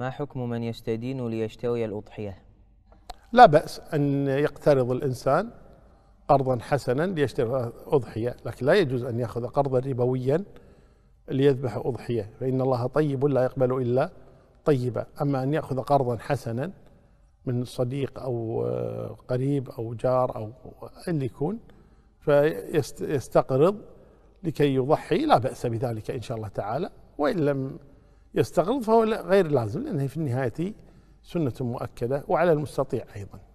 ما حكم من يستدين ليشتوي الأضحية لا بأس أن يقترض الإنسان قرضا حسنا ليشتري أضحية لكن لا يجوز أن يأخذ قرضا ربويا ليذبح أضحية فإن الله طيب لا يقبل إلا طيبة أما أن يأخذ قرضا حسنا من صديق أو آه، قريب أو جار أو اللي يكون فيستقرض لكي يضحي لا بأس بذلك إن شاء الله تعالى وإن لم يستغل فهو غير لازم لأنه في النهاية سنة مؤكدة وعلى المستطيع أيضا